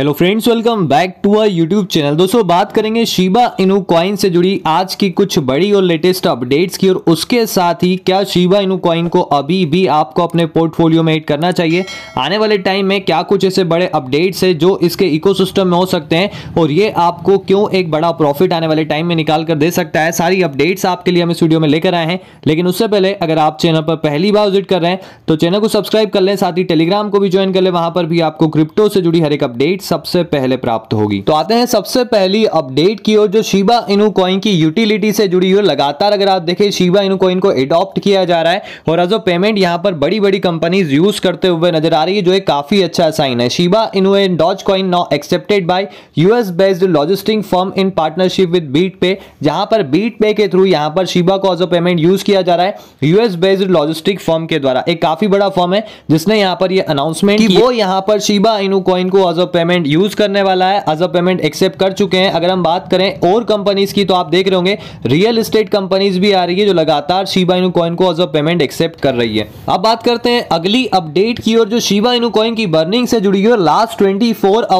hello friends welcome back to our YouTube channel दोस्तों बात करेंगे शिबा इनू कॉइन से जुड़ी आज की कुछ बड़ी और लेटेस्ट अपडेट्स की और उसके साथ ही क्या शिबा इनू कॉइन को अभी भी आपको अपने पोर्टफोलियो में एड करना चाहिए आने वाले टाइम में क्या कुछ ऐसे बड़े अपडेट्स है जो इसके इको में हो सकते हैं और ये आपको क्यों एक बड़ा प्रॉफिट आने वाले टाइम में निकाल कर दे सकता है सारी अपडेट्स आपके लिए हम इस वीडियो में लेकर आए हैं लेकिन उससे पहले अगर आप चैनल पर पहली बार विजिट कर रहे हैं तो चैनल को सब्सक्राइब कर लें साथ ही टेलीग्राम को भी ज्वाइन कर लें वहाँ पर भी आपको क्रिप्टो से जुड़ी हर एक अपडेट्स सबसे पहले प्राप्त होगी तो आते हैं सबसे पहली अपडेट की ओर जो शिबा इनुकॉइन की यूटिलिटी से जुड़ी हुई लगातार अगर आप देखें शिबा इनुकॉइन को एडॉप्ट किया जा रहा है और एज पेमेंट यहाँ पर बड़ी बड़ी कंपनीज यूज करते हुए नजर आ रही है जो एक काफी अच्छा साइन है Shiba Inu and Dogecoin now accepted by US based logistic form in partnership with BitPay जहां पर बीट पे के थ्रू यहां पर शिबा को एज पेमेंट यूज किया जा रहा है यूएस बेस्ड लॉजिस्टिक फॉर्म के द्वारा एक काफी बड़ा फॉर्म है जिसने यहां पर ये अनाउंसमेंट वो यहां पर शिबा इनू कॉइन को एज पेमेंट पेमेंट यूज करने वाला है एज अ पेमेंट एक्सेप्ट कर चुके हैं अगर हम बात करें और कंपनीज की तो आप देख रहे होंगे रियल एस्टेट कंपनीज भी आ रही है जो लगातार शिवा इनू कॉइन को एज अ पेमेंट एक्सेप्ट कर रही है अब बात करते हैं अगली अपडेट की और जो शिवा इनू कॉइन की बर्निंग से जुड़ी हुई लास्ट ट्वेंटी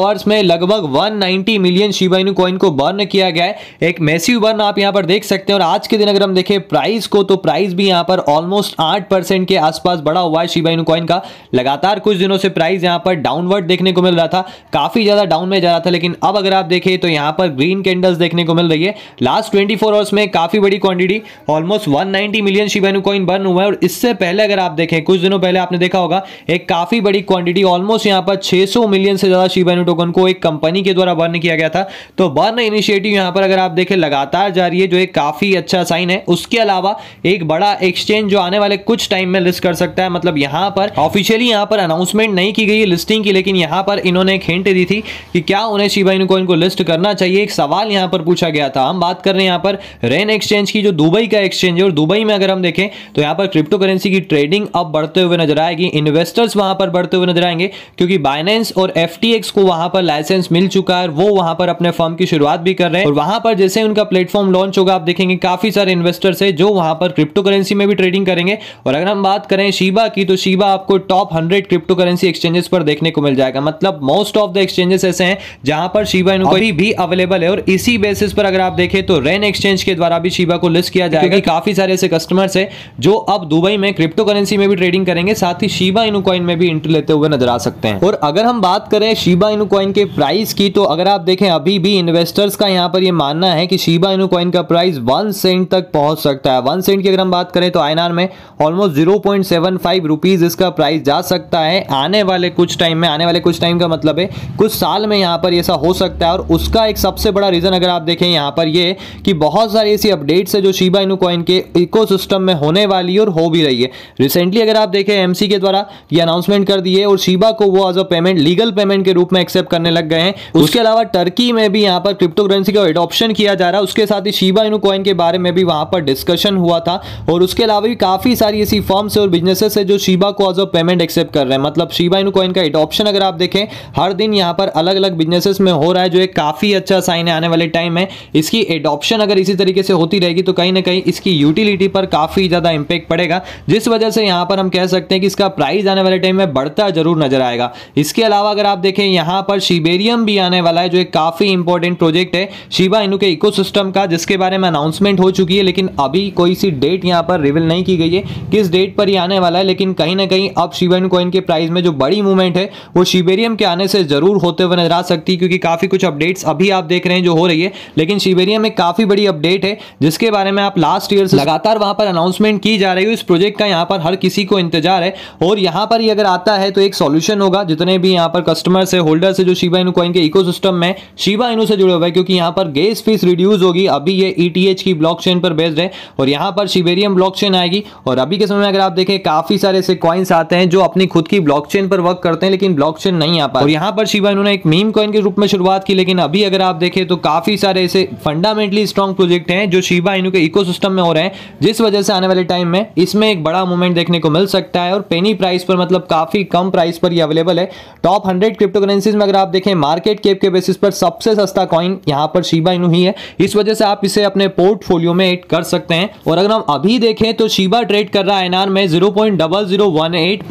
आवर्स में लगभग 190 मिलियन शिवा इनू कॉइन को बर्न किया गया है एक मैसिव बर्न आप यहाँ पर देख सकते हैं और आज के दिन अगर हम देखें प्राइस को तो प्राइस भी यहाँ पर ऑलमोस्ट आठ परसेंट के आसपास बढ़ा हुआ है शिवा इनू कॉइन का लगातार कुछ दिनों से प्राइस यहाँ पर डाउनवर्ड देखने को मिल रहा था काफ़ी ज़्यादा डाउन में जा रहा था लेकिन अब अगर आप देखें तो यहाँ पर ग्रीन कैंडल्स देखने को मिल रही है लास्ट 24 आवर्स में काफ़ी बड़ी quantity almost 190 million Shiba Inu coin burn हुआ है और इससे पहले अगर आप देखें कुछ दिनों पहले आपने देखा होगा एक काफ़ी बड़ी क्वांटिटी ऑलमोस्ट यहाँ पर 600 मिलियन से ज़्यादा शिवानु टोकन को एक कंपनी के द्वारा बर्न किया गया था तो बर्न इनिशिएटिव यहाँ पर अगर आप देखें लगातार जा रही है जो एक काफ़ी अच्छा साइन है उसके अलावा एक बड़ा एक्सचेंज जो आने वाले कुछ टाइम में लिस्ट कर सकता है मतलब यहां पर ऑफिशियली यहां पर अनाउंसमेंट नहीं की गई लिस्टिंग की लेकिन यहां पर इन्होंने एक हिंट हिंट दी थी कि क्या उन्हें शिबा इनको इनको लिस्ट करना चाहिए एक सवाल यहां पर पूछा गया था हम बात कर रहे हैं यहां पर रेन एक्सचेंज की जो दुबई का एक्सचेंज है और दुबई में अगर हम देखें तो यहां पर क्रिप्टो करेंसी की ट्रेडिंग अब बढ़ते हुए नजर आएगी इन्वेस्टर्स वहां पर बढ़ते हुए नजर आएंगे क्योंकि बाइनेंस और एफ को वहां पर लाइसेंस मिल चुका है वो वहां पर अपने फॉर्म की शुरुआत भी कर रहे हैं और वहां पर जैसे उनका प्लेटफॉर्म लॉन्च होगा आप देखेंगे काफी सारे इन्वेस्टर्स है जो वहां पर क्रिप्टो करेंसी में भी ट्रेडिंग करेंगे और अगर हम बात करें शीबा की तो शीबा आपको top hundred cryptocurrency exchanges पर देखने को मिल जाएगा मतलब मोस्ट ऑफ द एक्सचेंजेस ऐसे हैं जहां पर शिबा इनको अभी भी अवेलेबल है और इसी बेसिस पर अगर आप देखें तो रेन एक्सचेंज के द्वारा भी शिबा को लिस्ट किया जाएगा क्योंकि काफी सारे ऐसे कस्टमर्स है जो अब दुबई में क्रिप्टो करेंसी में भी ट्रेडिंग करेंगे साथ ही शिबा इनु में भी इंट्री लेते हुए नजर आ सकते हैं और अगर हम बात करें शिबा इनु के प्राइस की तो अगर आप देखें अभी भी इन्वेस्टर्स का यहाँ पर यह मानना है कि शिबा इनु का प्राइस वन सेंट तक पहुंच सकता है वन सेंट की अगर हम बात करें तो आयनार में ऑलमोस्ट जीरो पॉइंट इसका प्राइस जा सकता है आने वाले कुछ टाइम में आने वाले कुछ टाइम का मतलब है कुछ साल में यहाँ पर ऐसा हो सकता है और उसका एक सबसे बड़ा रीज़न अगर आप देखें यहाँ पर ये कि बहुत सारी ऐसी अपडेट्स है जो शीबा इनू कॉइन के इको में होने वाली है और हो भी रही है रिसेंटली अगर आप देखें एम के द्वारा ये अनाउंसमेंट कर दिए और शीबा को वो as a payment legal payment के रूप में एक्सेप्ट करने लग गए हैं उसके अलावा टर्की में भी यहाँ पर क्रिप्टो करेंसी का एडोप्शन किया जा रहा है उसके साथ ही शीबा इनू कॉइन के बारे में भी वहाँ पर डिस्कशन हुआ था और उसके अलावा भी काफ़ी सारी ऐसी फॉर्म्स और बिजनेसेस है जो शीबा को एज अ पेमेंट एक्सेप्ट कर रहे हैं मतलब शिबा इनू कॉइन का एडोप्शन अगर आप देखें हर दिन यहाँ पर अलग अलग बिजनेसेस में हो रहा है जो एक काफ़ी अच्छा साइन है आने वाले टाइम में इसकी एडॉप्शन अगर इसी तरीके से होती रहेगी तो कहीं ना कहीं इसकी यूटिलिटी पर काफ़ी ज़्यादा इम्पेक्ट पड़ेगा जिस वजह से यहाँ पर हम कह सकते हैं कि इसका प्राइस आने वाले टाइम में बढ़ता जरूर नजर आएगा इसके अलावा अगर आप देखें यहाँ पर शिबेरियम भी आने वाला है जो एक काफ़ी इंपॉर्टेंट प्रोजेक्ट है शिबा इनू के इको का जिसके बारे में अनाउंसमेंट हो चुकी है लेकिन अभी कोई सी डेट यहाँ पर रिविल नहीं की गई है किस डेट पर ही आने वाला है लेकिन कहीं ना कहीं अब शिबा कोइन के प्राइस में जो बड़ी मूवमेंट है वो शिबेरियम के आने से जरूर ज़रूर होते हुए नजर आ सकती है क्योंकि काफ़ी कुछ अपडेट्स अभी आप देख रहे हैं जो हो रही है लेकिन शिवेरिया में काफ़ी बड़ी अपडेट है जिसके बारे में आप लास्ट ईयर से लगातार वहां पर अनाउंसमेंट की जा रही है इस प्रोजेक्ट का यहाँ पर हर किसी को इंतजार है और यहाँ पर ही अगर आता है तो एक सोल्यूशन होगा जितने भी यहाँ पर कस्टमर्स है होल्डर्स है जो शिवा इनू कॉइन के इकोसिस्टम में शिवा इनू से जुड़े हुए हैं क्योंकि यहाँ पर गैस फीस रिड्यूस होगी अभी ये ई e की ब्लॉक पर बेस्ड है और यहाँ पर शिवेरियम ब्लॉक आएगी और अभी के समय में अगर आप देखें काफी सारे ऐसे कॉइन्स आते हैं जो अपनी खुद की ब्लॉकचेन पर वर्क करते हैं लेकिन ब्लॉकचेन नहीं आ पा और यहाँ पर बार उन्होंने एक मीम कॉइन के रूप में शुरुआत की लेकिन अभी अगर आप देखें तो काफ़ी सारे ऐसे फंडामेंटली स्ट्रॉन्ग प्रोजेक्ट हैं जो शिबा इनू के इकोसिस्टम में हो रहे हैं जिस वजह से आने वाले टाइम में इसमें एक बड़ा मूवमेंट देखने को मिल सकता है और पेनी प्राइस पर मतलब काफ़ी कम प्राइस पर यह अवेलेबल है टॉप हंड्रेड क्रिप्टो करेंसीज में अगर आप देखें मार्केट केप के बेसिस पर सबसे सस्ता कॉइन यहाँ पर शिबा इनू ही है इस वजह से आप इसे अपने पोर्टफोलियो में एड कर सकते हैं और अगर हम अभी देखें तो शिबा ट्रेड कर रहा है एनआर में जीरो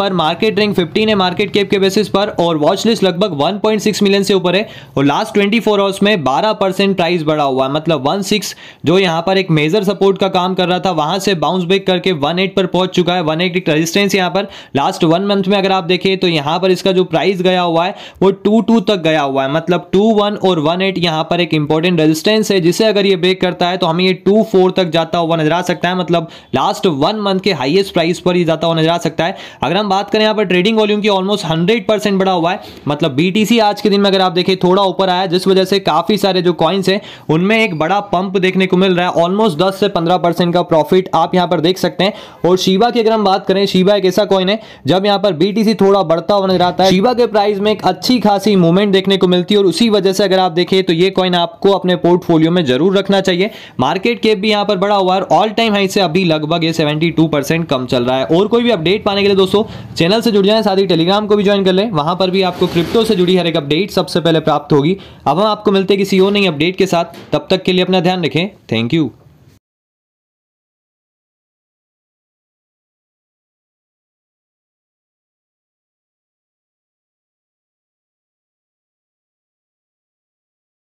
पर मार्केट रिंग फिफ्टीन है मार्केट केप के बेसिस पर और वॉचलिस्ट लिस्ट लगभग 1.6 मिलियन से ऊपर है और लास्ट 24 फोर आवर्स में 12 परसेंट प्राइस बढ़ा हुआ है मतलब 16 जो यहां पर एक मेजर सपोर्ट का काम कर रहा था वहां से बाउंस बैक करके 18 पर पहुंच चुका है 18 एक रजिस्टेंस यहाँ पर लास्ट वन मंथ में अगर आप देखें तो यहां पर इसका जो प्राइस गया हुआ है वो टू टू तक गया हुआ है मतलब टू और वन एट पर एक इंपॉर्टेंट रजिस्टेंस है जिसे अगर ये ब्रेक करता है तो हमें ये टू तक जाता हुआ नजर आ सकता है मतलब लास्ट वन मंथ के हाइएस्ट प्राइस पर ही जाता हुआ नजर आ सकता है अगर हम बात करें यहाँ पर ट्रेडिंग वॉल्यूम की ऑलमोस्ट हंड्रेड बढ़ा हुआ है मतलब बीटी बीटीसी आज के दिन में अगर आप देखें थोड़ा ऊपर आया जिस वजह से काफी सारे जो कॉइन्स हैं उनमें एक बड़ा पंप देखने को मिल रहा है ऑलमोस्ट 10 से 15 परसेंट का प्रॉफिट आप यहां पर देख सकते हैं और शिवा की अगर हम बात करें शिवा एक ऐसा कॉइन है जब यहां पर बीटीसी थोड़ा बढ़ता हुआ नजर आता है शिवा के प्राइस में एक अच्छी खासी मूवमेंट देखने को मिलती है और उसी वजह से अगर आप देखें तो ये कॉइन आपको अपने पोर्टफोलियो में जरूर रखना चाहिए मार्केट केप भी यहाँ पर बड़ा हुआ है ऑल टाइम हाई से अभी लगभग ये सेवेंटी कम चल रहा है और कोई भी अपडेट पाने के लिए दोस्तों चैनल से जुड़ जाए साथ ही टेलीग्राम को भी ज्वाइन कर ले वहां पर भी आपको क्रिप्टो से जुड़ी जुड़ी हर एक अपडेट सबसे पहले प्राप्त होगी अब हम आपको मिलते किसी और नई अपडेट के साथ तब तक के लिए अपना ध्यान रखें थैंक यू